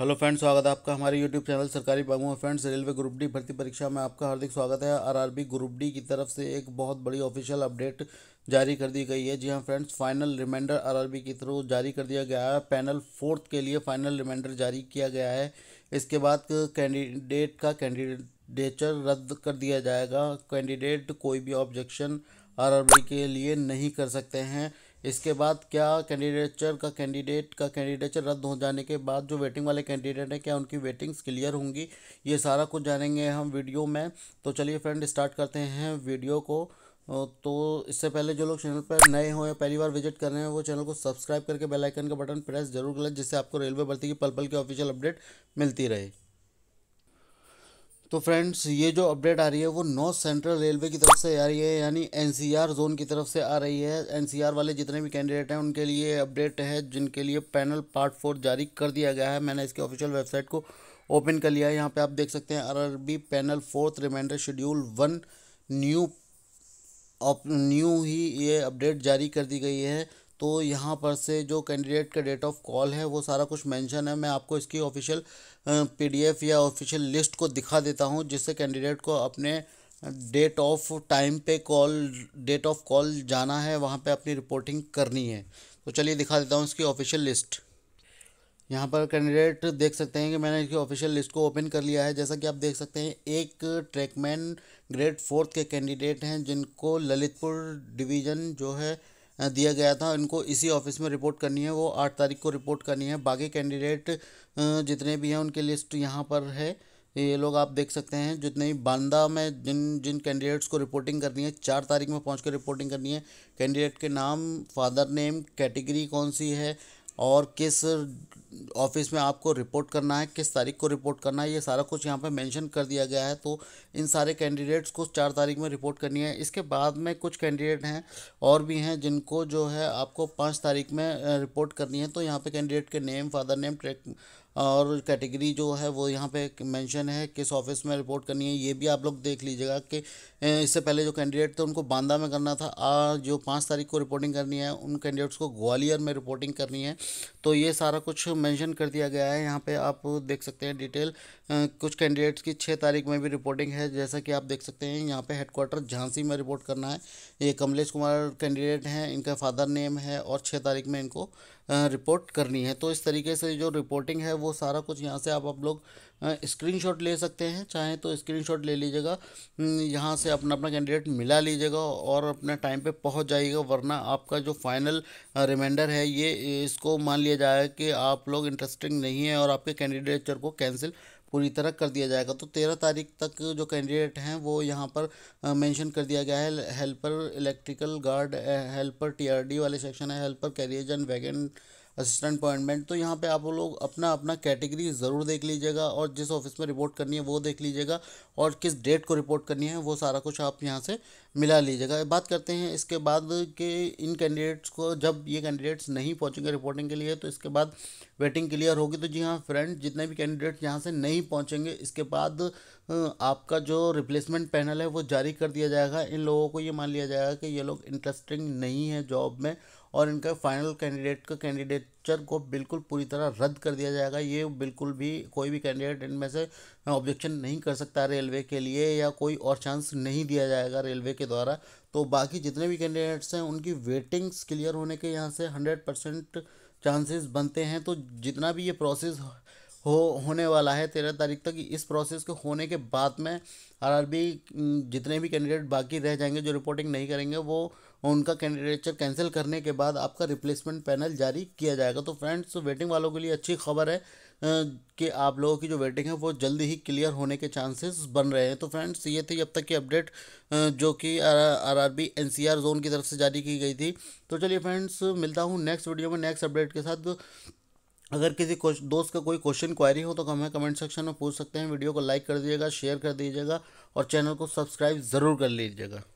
hello friends स्वागत है आपका हमारे YouTube channel Sarkari Babu friends railway group D भर्ती परीक्षा में आपका हार्दिक स्वागत है आरआरबी ग्रुप डी की तरफ से एक बहुत बड़ी ऑफिशियल अपडेट जारी कर दी गई है जी हाँ फ्रेंड्स फाइनल रिमाइंडर आरआरबी के थ्रू जारी कर दिया गया है पैनल फोर्थ के लिए फाइनल रिमाइंडर जारी किया गया है इसके बाद कैंडिडेट का कैंडिडेचर रद्द कर दिया जाएगा कैंडिडेट कोई भी ऑब्जेक्शन आर के लिए नहीं कर सकते हैं इसके बाद क्या कैंडिडेचर का कैंडिडेट का कैंडिडेचर रद्द हो जाने के बाद जो वेटिंग वाले कैंडिडेट हैं क्या उनकी वेटिंग्स क्लियर होंगी ये सारा कुछ जानेंगे हम वीडियो में तो चलिए फ्रेंड स्टार्ट करते हैं वीडियो को तो इससे पहले जो लोग चैनल पर नए हों या पहली बार विजिट कर रहे हैं वो चैनल को सब्सक्राइब करके बेलाइकन का बटन प्रेस जरूर करें जिससे आपको रेलवे भर्ती की पल पल की ऑफिशियल अपडेट मिलती रहे तो फ्रेंड्स ये जो अपडेट आ रही है वो नॉर्थ सेंट्रल रेलवे की तरफ से आ रही है यानी एनसीआर जोन की तरफ से आ रही है एनसीआर वाले जितने भी कैंडिडेट हैं उनके लिए अपडेट है जिनके लिए पैनल पार्ट फोर जारी कर दिया गया है मैंने इसके ऑफिशियल वेबसाइट को ओपन कर लिया है यहाँ पे आप देख सकते हैं R panel fourth reminder schedule one new new ही ये अपडेट जारी कर दी गई है तो यहाँ पर से जो कैंडिडेट का डेट ऑफ कॉल है वो सारा कुछ मेंशन है मैं आपको इसकी ऑफिशियल पीडीएफ या ऑफिशियल लिस्ट को दिखा देता हूँ जिससे कैंडिडेट को अपने डेट ऑफ टाइम पे कॉल डेट ऑफ कॉल जाना है वहाँ पे अपनी रिपोर्टिंग करनी है तो चलिए दिखा देता हूँ इसकी ऑफिशियल लिस्ट यहाँ पर कैंडिडेट देख सकते हैं कि मैंने इसकी ऑफिशियल लिस्ट को ओपन कर लिया है जैसा कि आप देख सकते हैं एक ट्रैकमैन ग्रेड फोर्थ के कैंडिडेट हैं जिनको ललितपुर डिवीज़न जो है दिया गया था इनको इसी ऑफिस में रिपोर्ट करनी है वो आठ तारीख को रिपोर्ट करनी है बाकी कैंडिडेट जितने भी हैं उनकी लिस्ट यहाँ पर है ये लोग आप देख सकते हैं जितने ही बांदा में जिन जिन कैंडिडेट्स को रिपोर्टिंग करनी है चार तारीख में पहुंच कर रिपोर्टिंग करनी है कैंडिडेट के नाम फादर नेम कैटेगरी कौन सी है और किस ऑफिस में आपको रिपोर्ट करना है किस तारीख को रिपोर्ट करना है ये सारा कुछ यहाँ पे मेंशन कर दिया गया है तो इन सारे कैंडिडेट्स को चार तारीख में रिपोर्ट करनी है इसके बाद में कुछ कैंडिडेट हैं और भी हैं जिनको जो है आपको पाँच तारीख में रिपोर्ट करनी है तो यहाँ पे कैंडिडेट के नेम फादर नेम ट्रैक और कैटेगरी जो है वो यहाँ पे मेंशन है किस ऑफिस में रिपोर्ट करनी है ये भी आप लोग देख लीजिएगा कि इससे पहले जो कैंडिडेट थे उनको बांदा में करना था आज जो पाँच तारीख को रिपोर्टिंग करनी है उन कैंडिडेट्स को ग्वालियर में रिपोर्टिंग करनी है तो ये सारा कुछ मैंशन कर दिया गया है यहाँ पर आप देख सकते हैं डिटेल कुछ कैंडिडेट्स की छः तारीख में भी रिपोर्टिंग है जैसा कि आप देख सकते हैं यहाँ पे हेडक्वार्टर झांसी में रिपोर्ट करना है ये कमलेश कुमार कैंडिडेट हैं इनका फादर नेम है और छः तारीख में इनको रिपोर्ट करनी है तो इस तरीके से जो रिपोर्टिंग है वो सारा कुछ यहाँ से आप आप लोग स्क्रीनशॉट ले सकते हैं चाहें तो स्क्रीनशॉट ले लीजिएगा यहाँ से अपना अपना कैंडिडेट मिला लीजिएगा और अपने टाइम पे पहुँच जाइएगा वरना आपका जो फाइनल रिमाइंडर है ये इसको मान लिया जाए कि आप लोग इंटरेस्टिंग नहीं है और आपके कैंडिडेटचर को कैंसिल पूरी तरह कर दिया जाएगा तो तेरह तारीख तक जो कैंडिडेट हैं वो यहाँ पर मेंशन कर दिया गया है helper electrical guard helper TRD वाले सेक्शन है helper carriage and wagon assistant appointment तो यहाँ पे आप लोग अपना अपना कैटेगरी ज़रूर देख लीजिएगा और जिस ऑफिस में रिपोर्ट करनी है वो देख लीजिएगा और किस डेट को रिपोर्ट करनी है वो सारा कुछ आप यहाँ से मिला लीजिएगा बात करते हैं इसके बाद के इन कैंडिडेट्स को जब ये कैंडिडेट्स नहीं पहुँचेंगे रिपोर्टिंग के लिए तो इसके बाद वेटिंग क्लियर होगी तो जी हाँ फ्रेंड जितने भी कैंडिडेट्स यहाँ से नहीं पहुँचेंगे इसके बाद आपका जो रिप्लेसमेंट पैनल है वो जारी कर दिया जाएगा इन लोगों को ये मान लिया जाएगा कि ये लोग इंटरेस्टिंग नहीं है जॉब में और इनका फाइनल कैंडिडेट का कैंडिडेचर को बिल्कुल पूरी तरह रद्द कर दिया जाएगा ये बिल्कुल भी कोई भी कैंडिडेट इनमें से ऑब्जेक्शन नहीं कर सकता रेलवे के लिए या कोई और चांस नहीं दिया जाएगा रेलवे के द्वारा तो बाकी जितने भी कैंडिडेट्स हैं उनकी वेटिंग्स क्लियर होने के यहाँ से हंड्रेड परसेंट चांसेस बनते हैं तो जितना भी ये प्रोसेस हो होने वाला है तेरह तारीख तक इस प्रोसेस के होने के बाद में आरआरबी जितने भी कैंडिडेट बाकी रह जाएंगे जो रिपोर्टिंग नहीं करेंगे वो उनका कैंडिडेटचर कैंसिल करने के बाद आपका रिप्लेसमेंट पैनल जारी किया जाएगा तो फ्रेंड्स वेटिंग वालों के लिए अच्छी खबर है कि आप लोगों की जो वेटिंग है वो जल्दी ही क्लियर होने के चांसेस बन रहे हैं तो फ्रेंड्स ये थी अब तक की अपडेट जो कि R R B N C R zone की तरफ से जारी की गई थी तो चलिए फ्रेंड्स मिलता हूँ नेक्स्ट वीडियो में नेक्स्ट अपडेट के साथ अगर किसी दोस्त का कोई क्वेश्चन क्वारी हो तो हमें कमेंट सेक्शन में पूछ सकते हैं वीडियो को लाइक कर दीजिएगा शेयर कर दीजिएगा और चैनल को सब्सक्राइब ज़रूर कर लीजिएगा